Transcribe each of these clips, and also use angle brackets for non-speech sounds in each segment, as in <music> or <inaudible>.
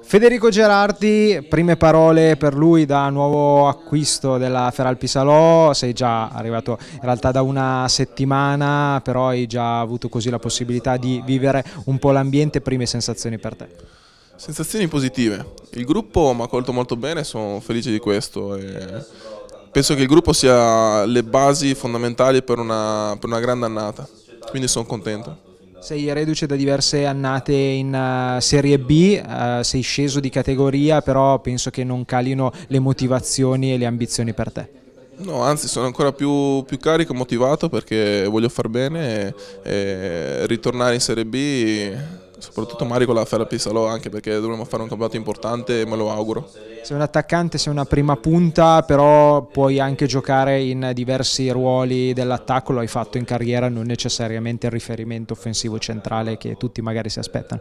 Federico Gerardi, prime parole per lui da nuovo acquisto della Feralpi Salò, sei già arrivato in realtà da una settimana, però hai già avuto così la possibilità di vivere un po' l'ambiente, prime sensazioni per te? Sensazioni positive, il gruppo mi ha colto molto bene, sono felice di questo penso che il gruppo sia le basi fondamentali per una, per una grande annata, quindi sono contento. Sei reduce da diverse annate in uh, Serie B, uh, sei sceso di categoria, però penso che non calino le motivazioni e le ambizioni per te. No, anzi sono ancora più, più carico, motivato perché voglio far bene e, e ritornare in Serie B soprattutto Mari con la Ferpi Salò anche perché dovremmo fare un campionato importante e me lo auguro. Sei un attaccante, sei una prima punta, però puoi anche giocare in diversi ruoli dell'attacco, lo hai fatto in carriera, non necessariamente il riferimento offensivo centrale che tutti magari si aspettano.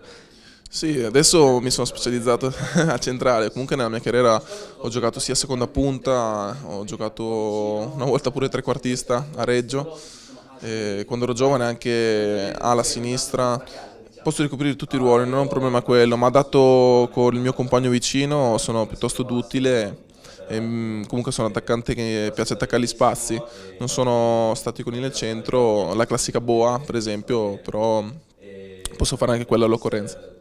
Sì, adesso mi sono specializzato <laughs> a centrale, comunque nella mia carriera ho giocato sia a seconda punta, ho giocato una volta pure trequartista a Reggio, quando ero giovane anche alla sinistra Posso ricoprire tutti i ruoli, non è un problema quello, ma dato con il mio compagno vicino sono piuttosto duttile mm, comunque sono attaccante che piace attaccare gli spazi, non sono stati statico nel centro, la classica boa per esempio, però posso fare anche quella all'occorrenza.